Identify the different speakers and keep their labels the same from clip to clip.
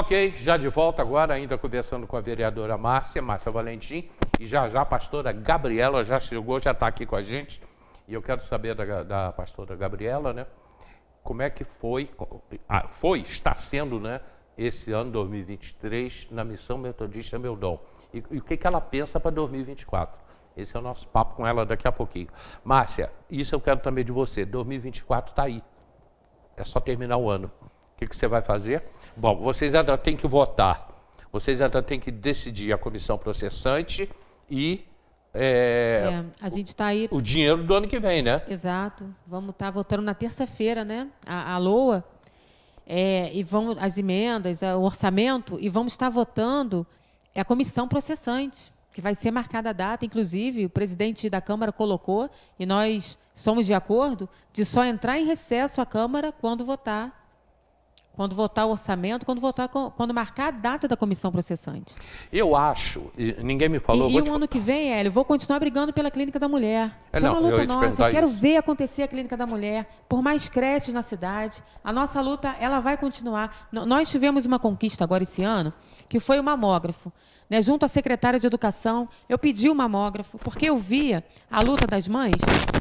Speaker 1: Ok, já de volta agora, ainda conversando com a vereadora Márcia, Márcia Valentim, e já já a pastora Gabriela já chegou, já está aqui com a gente, e eu quero saber da, da pastora Gabriela, né, como é que foi, ah, foi, está sendo, né, esse ano 2023 na Missão Metodista Meu Dom, e, e o que, que ela pensa para 2024. Esse é o nosso papo com ela daqui a pouquinho. Márcia, isso eu quero também de você, 2024 está aí, é só terminar o ano. O que, que você vai fazer? Bom, vocês ainda têm que votar. Vocês ainda têm que decidir a comissão processante e. É,
Speaker 2: é, a gente está aí. O
Speaker 1: dinheiro do ano que vem, né?
Speaker 2: Exato. Vamos estar tá votando na terça-feira, né? A, a LOA. É, e vão as emendas, é, o orçamento, e vamos estar votando é a comissão processante, que vai ser marcada a data. Inclusive, o presidente da Câmara colocou, e nós somos de acordo, de só entrar em recesso a Câmara quando votar quando votar o orçamento, quando votar, quando marcar a data da comissão processante.
Speaker 1: Eu acho, ninguém me falou. E, e o
Speaker 2: ano que vem, Hélio, vou continuar brigando pela clínica da mulher. É, é não, é uma luta eu nossa. Eu quero isso. ver acontecer a clínica da mulher, por mais creches na cidade. A nossa luta, ela vai continuar. N nós tivemos uma conquista agora esse ano, que foi o mamógrafo. Né? Junto à secretária de Educação, eu pedi o mamógrafo, porque eu via a luta das mães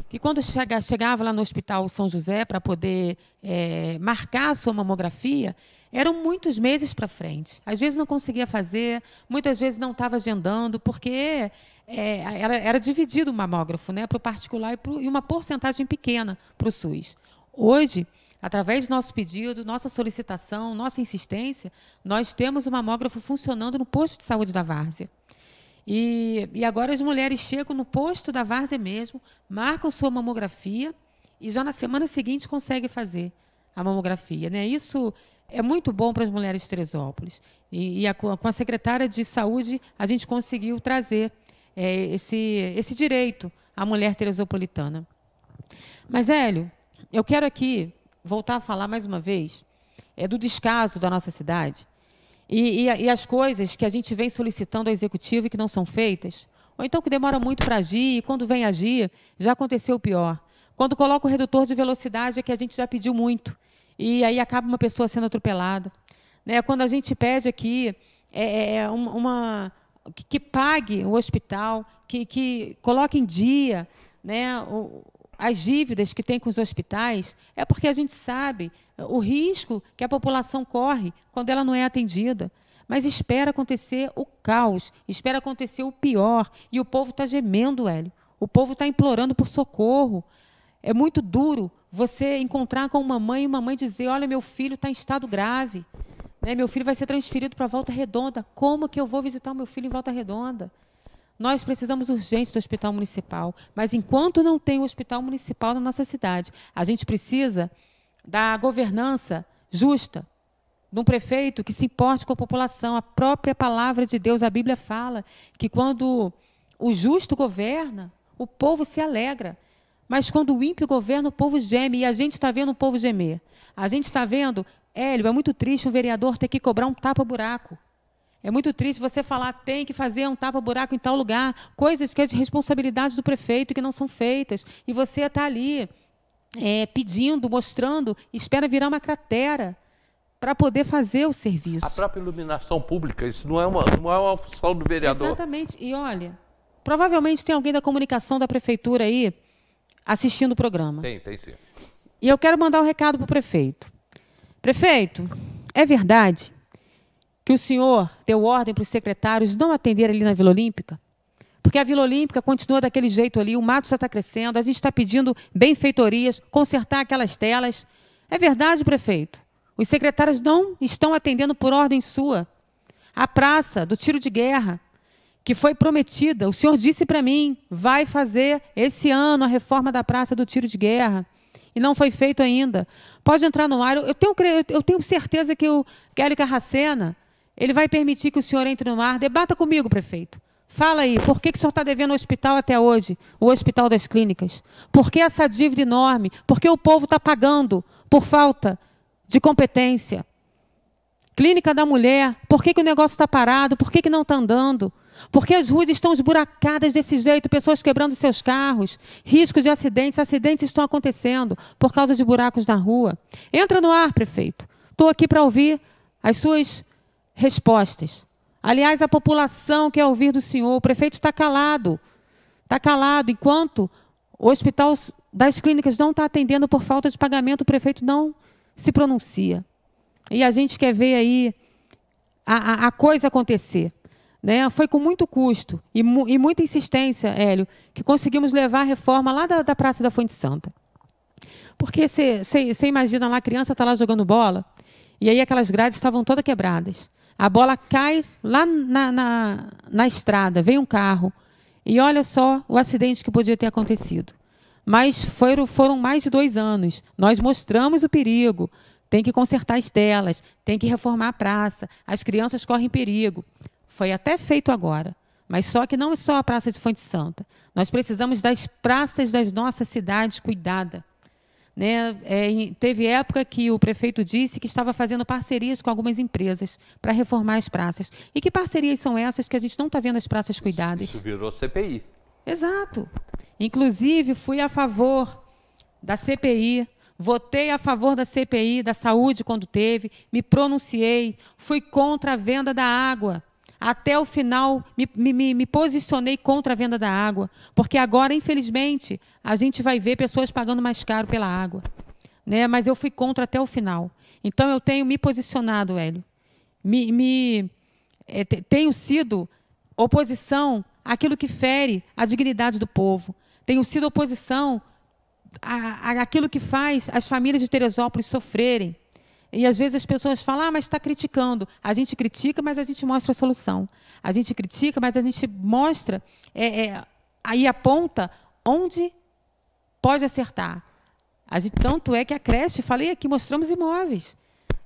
Speaker 2: que quando chega, chegava lá no Hospital São José para poder é, marcar a sua mamografia, eram muitos meses para frente. Às vezes não conseguia fazer, muitas vezes não estava agendando, porque é, era, era, dividido o mamógrafo né, para o particular e, pro, e uma porcentagem pequena para o SUS. Hoje, através do nosso pedido, nossa solicitação, nossa insistência, nós temos o mamógrafo funcionando no posto de saúde da Várzea. E, e agora as mulheres chegam no posto da várzea mesmo, marcam sua mamografia e já na semana seguinte conseguem fazer a mamografia. Né? Isso é muito bom para as mulheres de Teresópolis. E, e a, com a secretária de saúde, a gente conseguiu trazer é, esse, esse direito à mulher teresopolitana. Mas, Hélio, eu quero aqui voltar a falar mais uma vez é, do descaso da nossa cidade e, e, e as coisas que a gente vem solicitando ao executivo e que não são feitas, ou então que demora muito para agir, e quando vem agir, já aconteceu o pior. Quando coloca o redutor de velocidade, é que a gente já pediu muito, e aí acaba uma pessoa sendo atropelada. Né? Quando a gente pede aqui é, é, é uma, que, que, pague o hospital, que, que coloque em dia né, o, as dívidas que tem com os hospitais, é porque a gente sabe eh, o risco que a população corre quando ela não é atendida. Mas espera acontecer o caos, espera acontecer o pior. E o povo está gemendo, Hélio. O povo está implorando por socorro. É muito duro você encontrar com uma mãe e uma mãe dizer: Olha, meu filho está em estado grave. Né? Meu filho vai ser transferido para Volta Redonda. Como que eu vou visitar o meu filho em Volta Redonda? Nós precisamos urgente do hospital municipal, mas enquanto não tem o hospital municipal na nossa cidade, a gente precisa da governança justa, de um prefeito que se importe com a população. A própria palavra de Deus, a Bíblia fala que quando o justo governa, o povo se alegra. Mas quando o ímpio governa, o povo geme. E a gente está vendo o povo gemer. A gente está vendo, Hélio, é muito triste um vereador ter que cobrar um tapa-buraco. É muito triste você falar tem que fazer um tapa-buraco em tal lugar, coisas que é de responsabilidade do prefeito que não são feitas. E você está ali é, pedindo, mostrando, espera virar uma cratera para poder fazer o serviço. A
Speaker 1: própria iluminação pública, isso não é uma, não é uma função do vereador. Exatamente.
Speaker 2: E olha, provavelmente tem alguém da comunicação da prefeitura aí assistindo o programa. Tem, tem sim. E eu quero mandar um recado para o prefeito. Prefeito, é verdade que o senhor deu ordem para os secretários não atender ali na Vila Olímpica? Porque a Vila Olímpica continua daquele jeito ali, o mato já está crescendo, a gente está pedindo benfeitorias, consertar aquelas telas. É verdade, prefeito. Os secretários não estão atendendo por ordem sua. A praça do tiro de guerra, que foi prometida, o senhor disse para mim, vai fazer esse ano a reforma da praça do tiro de guerra. E não foi feito ainda. Pode entrar no ar. Eu tenho, eu tenho certeza que o Kelly Carracena ele vai permitir que o senhor entre no mar? Debata comigo, prefeito. Fala aí, por que, que o senhor está devendo o hospital até hoje? O Hospital das Clínicas. Por que essa dívida enorme? Por que o povo está pagando por falta de competência? Clínica da Mulher, por que, que o negócio está parado? Por que, que não está andando? Por que as ruas estão esburacadas desse jeito? Pessoas quebrando seus carros, riscos de acidentes, acidentes estão acontecendo por causa de buracos na rua. Entra no ar, prefeito. Estou aqui para ouvir as suas respostas. Aliás, a população quer ouvir do senhor. O prefeito está calado. Está calado. Enquanto o hospital das clínicas não está atendendo por falta de pagamento, o prefeito não se pronuncia. E a gente quer ver aí a, a, a coisa acontecer. Né? Foi com muito custo e, mu e, muita insistência, Hélio, que conseguimos levar a reforma lá da, da Praça da Fonte Santa. Porque você imagina lá, a criança está lá jogando bola, e aí aquelas grades estavam todas quebradas. A bola cai lá na, na, na estrada, vem um carro. E olha só o acidente que podia ter acontecido. Mas foram, foram mais de dois anos. Nós mostramos o perigo. Tem que consertar as telas, tem que reformar a praça, as crianças correm perigo. Foi até feito agora. Mas só que não é só a Praça de Fonte Santa. Nós precisamos das praças das nossas cidades cuidada. Né? É, teve época que o prefeito disse que estava fazendo parcerias com algumas empresas para reformar as praças. E que parcerias são essas que a gente não está vendo as praças cuidadas? Isso
Speaker 1: virou CPI.
Speaker 2: Exato. Inclusive, fui a favor da CPI, votei a favor da CPI, da saúde, quando teve, me pronunciei, fui contra a venda da água até o final, me, me, me posicionei contra a venda da água, porque agora, infelizmente, a gente vai ver pessoas pagando mais caro pela água. Né? Mas eu fui contra até o final. Então, eu tenho me posicionado, Hélio. Me, me é, tenho sido oposição àquilo que fere a dignidade do povo. Tenho sido oposição àquilo que faz as famílias de Teresópolis sofrerem. E às vezes as pessoas falam, ah, mas está criticando. A gente critica, mas a gente mostra a solução. A gente critica, mas a gente mostra, é, é, aí aponta onde pode acertar. A gente, tanto é que a creche, falei aqui, mostramos imóveis.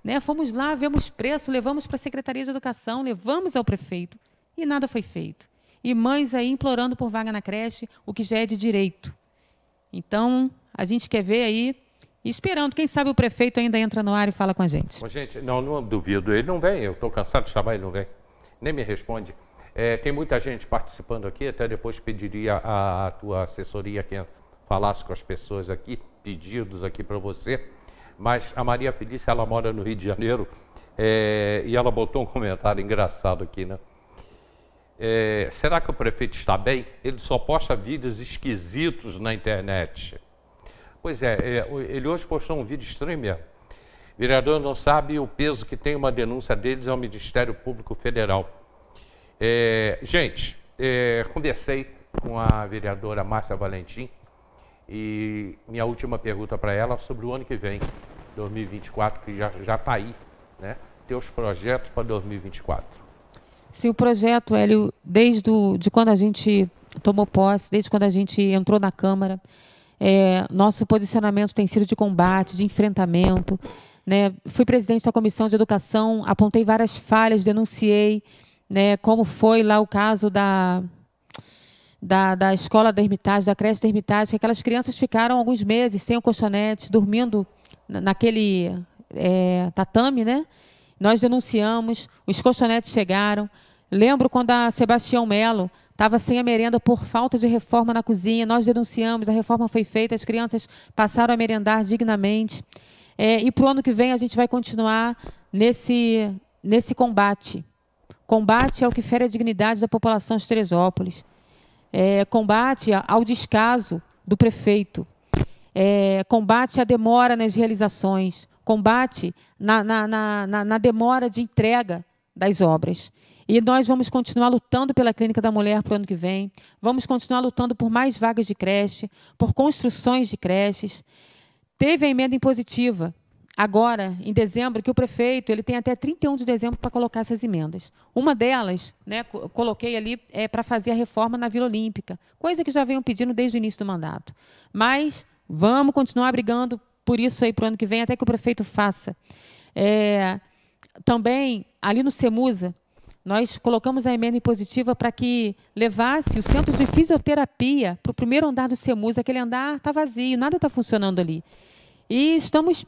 Speaker 2: Né? Fomos lá, vemos preço, levamos para a Secretaria de Educação, levamos ao prefeito e nada foi feito. E mães aí implorando por vaga na creche, o que já é de direito. Então, a gente quer ver aí esperando, quem sabe o prefeito ainda entra no ar e fala com a gente.
Speaker 1: gente, não, não duvido, ele não vem, eu estou cansado de chamar, ele não vem. Nem me responde. É, tem muita gente participando aqui, até depois pediria a, a tua assessoria que falasse com as pessoas aqui, pedidos aqui para você. Mas a Maria Felícia, ela mora no Rio de Janeiro é, e ela botou um comentário engraçado aqui, né? É, será que o prefeito está bem? Ele só posta vídeos esquisitos na internet. Pois é, é ele hoje postou um vídeo streamer. O vereador não sabe o peso que tem uma denúncia deles ao Ministério Público Federal. É, gente, é, conversei com a vereadora Márcia Valentim e minha última pergunta para ela é sobre o ano que vem, 2024, que já está aí, né? Teus projetos para 2024.
Speaker 2: Se o projeto, Hélio, desde de quando a gente tomou posse, desde quando a gente entrou na Câmara, é, nosso posicionamento tem sido de combate, de enfrentamento. Né? Fui presidente da comissão de educação, apontei várias falhas, denunciei, né, como foi lá o caso da, da, da escola da Hermitage, da creche da Hermitage, que aquelas crianças ficaram alguns meses sem o colchonete, dormindo naquele é, tatame, né? Nós denunciamos, os colchonetes chegaram, Lembro quando a Sebastião Melo estava sem a merenda por falta de reforma na cozinha. Nós denunciamos, a reforma foi feita, as crianças passaram a merendar dignamente. É, e para o ano que vem a gente vai continuar nesse, nesse combate. Combate ao que fere a dignidade da população de Teresópolis. É, combate ao descaso do prefeito. É, combate à demora nas realizações. Combate na, na, na, na demora de entrega das obras. E nós vamos continuar lutando pela Clínica da Mulher para o ano que vem. Vamos continuar lutando por mais vagas de creche, por construções de creches. Teve a emenda impositiva agora, em dezembro, que o prefeito ele tem até 31 de dezembro para colocar essas emendas. Uma delas, né, coloquei ali é, para fazer a reforma na Vila Olímpica, coisa que já venham pedindo desde o início do mandato. Mas vamos continuar brigando por isso aí para o ano que vem, até que o prefeito faça. É, também, ali no Semusa, nós colocamos a emenda impositiva para que levasse o centro de fisioterapia para o primeiro andar do CEMUS. Aquele andar está vazio, nada está funcionando ali. E estamos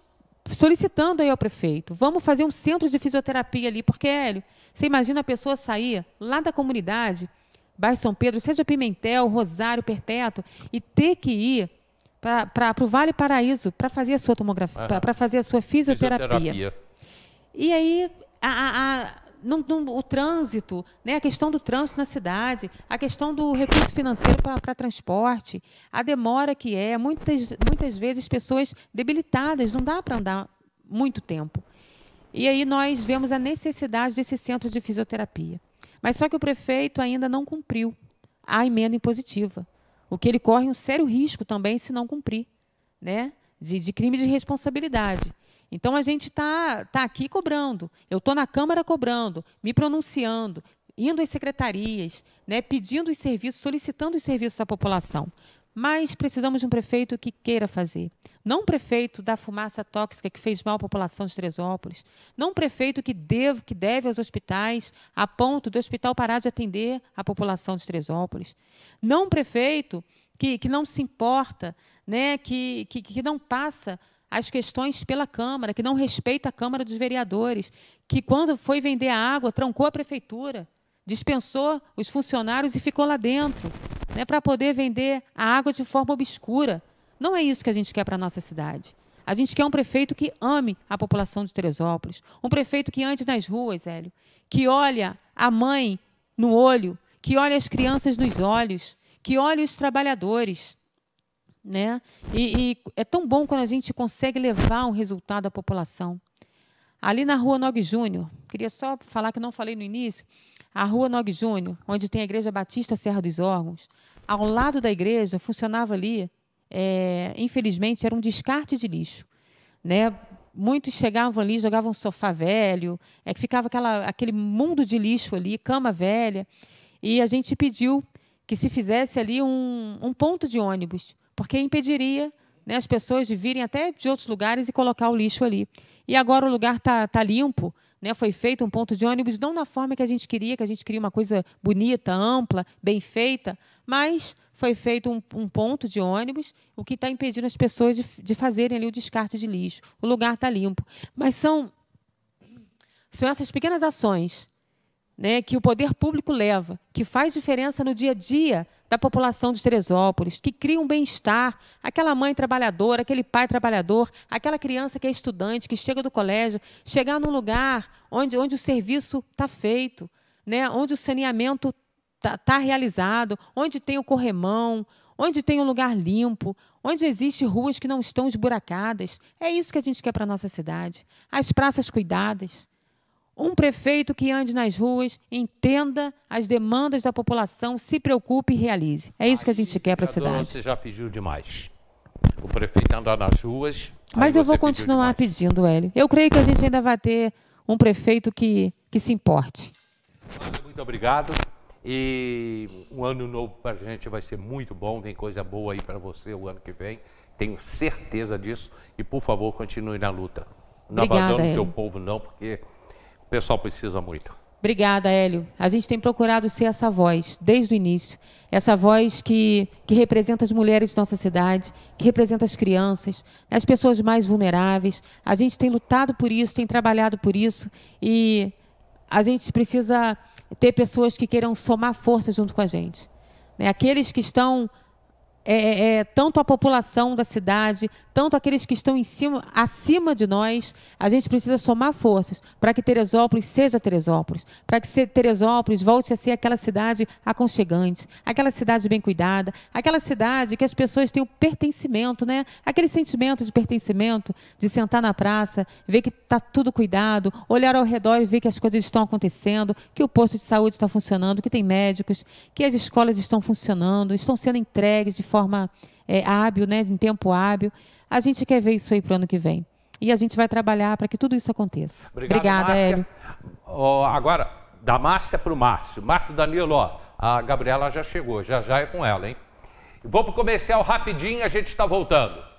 Speaker 2: solicitando aí ao prefeito, vamos fazer um centro de fisioterapia ali, porque, Hélio, você imagina a pessoa sair lá da comunidade, bairro São Pedro, seja Pimentel, Rosário, Perpétuo, e ter que ir para o Vale Paraíso para fazer a sua tomografia, para fazer a sua fisioterapia. fisioterapia. E aí, a, a o trânsito, né, a questão do trânsito na cidade, a questão do recurso financeiro para transporte, a demora que é, muitas, muitas vezes pessoas debilitadas, não dá para andar muito tempo. E aí nós vemos a necessidade desse centro de fisioterapia. Mas só que o prefeito ainda não cumpriu a emenda impositiva, o que ele corre um sério risco também se não cumprir, né, de, de crime de responsabilidade. Então a gente está tá aqui cobrando. Eu estou na Câmara cobrando, me pronunciando, indo às secretarias, né, pedindo os serviços, solicitando os serviços à população. Mas precisamos de um prefeito que queira fazer. Não um prefeito da fumaça tóxica que fez mal à população de Teresópolis. Não um prefeito que deve, que deve aos hospitais, a ponto do hospital parar de atender a população de Teresópolis. Não um prefeito que, que não se importa, né, que, que, que não passa as questões pela Câmara, que não respeita a Câmara dos Vereadores, que quando foi vender a água, trancou a prefeitura, dispensou os funcionários e ficou lá dentro, né, para poder vender a água de forma obscura. Não é isso que a gente quer para a nossa cidade. A gente quer um prefeito que ame a população de Teresópolis, um prefeito que ande nas ruas, Hélio, que olha a mãe no olho, que olha as crianças nos olhos, que olha os trabalhadores. Né? E, e é tão bom quando a gente consegue levar um resultado à população. Ali na rua Nogue Júnior, queria só falar que não falei no início, a rua Nogue Júnior, onde tem a Igreja Batista Serra dos Órgãos, ao lado da igreja funcionava ali, é, infelizmente, era um descarte de lixo. Né? Muitos chegavam ali, jogavam sofá velho, é que ficava aquela, aquele mundo de lixo ali, cama velha. E a gente pediu que se fizesse ali um, um ponto de ônibus porque impediria né, as pessoas de virem até de outros lugares e colocar o lixo ali. E agora o lugar está tá limpo, né, foi feito um ponto de ônibus, não na forma que a gente queria, que a gente queria uma coisa bonita, ampla, bem feita, mas foi feito um, um ponto de ônibus, o que está impedindo as pessoas de, de fazerem ali o descarte de lixo. O lugar está limpo. Mas são, são essas pequenas ações né, que o poder público leva, que faz diferença no dia a dia da população de Teresópolis, que cria um bem-estar. Aquela mãe trabalhadora, aquele pai trabalhador, aquela criança que é estudante, que chega do colégio, chegar num lugar onde, onde o serviço está feito, né? onde o saneamento está tá realizado, onde tem o corremão, onde tem um lugar limpo, onde existem ruas que não estão esburacadas. É isso que a gente quer para a nossa cidade. As praças cuidadas. Um prefeito que ande nas ruas, entenda as demandas da população, se preocupe e realize. É isso que a gente quer para a cidade.
Speaker 1: Você já pediu demais. O prefeito andar nas ruas. Mas eu vou continuar
Speaker 2: pedindo, Hélio. Eu creio que a gente ainda vai ter um prefeito que, que se importe.
Speaker 1: Muito obrigado. E um ano novo para a gente vai ser muito bom. Tem coisa boa aí para você o ano que vem. Tenho certeza disso. E, por favor, continue na luta. Não Obrigada, abandone o teu povo, não, porque o pessoal precisa muito.
Speaker 2: Obrigada, Hélio. A gente tem procurado ser essa voz desde o início, essa voz que, que representa as mulheres de nossa cidade, que representa as crianças, as pessoas mais vulneráveis. A gente tem lutado por isso, tem trabalhado por isso e a gente precisa ter pessoas que queiram somar força junto com a gente. Né? Aqueles que estão é, é, é, tanto a população da cidade, tanto aqueles que estão em cima, acima de nós, a gente precisa somar forças para que Teresópolis seja Teresópolis, para que Teresópolis volte a ser aquela cidade aconchegante, aquela cidade bem cuidada, aquela cidade que as pessoas têm o pertencimento, né? aquele sentimento de pertencimento, de sentar na praça, ver que está tudo cuidado, olhar ao redor e ver que as coisas estão acontecendo, que o posto de saúde está funcionando, que tem médicos, que as escolas estão funcionando, estão sendo entregues de forma forma é, hábil, né, em tempo hábil. A gente quer ver isso aí para o ano que vem. E a gente vai trabalhar para que tudo isso aconteça. Obrigado, Obrigada, Hélio.
Speaker 1: Oh, agora, da Márcia para o Márcio. Márcio Danilo, ó, a Gabriela já chegou, já já é com ela, hein? Vou para o comercial rapidinho, a gente está voltando.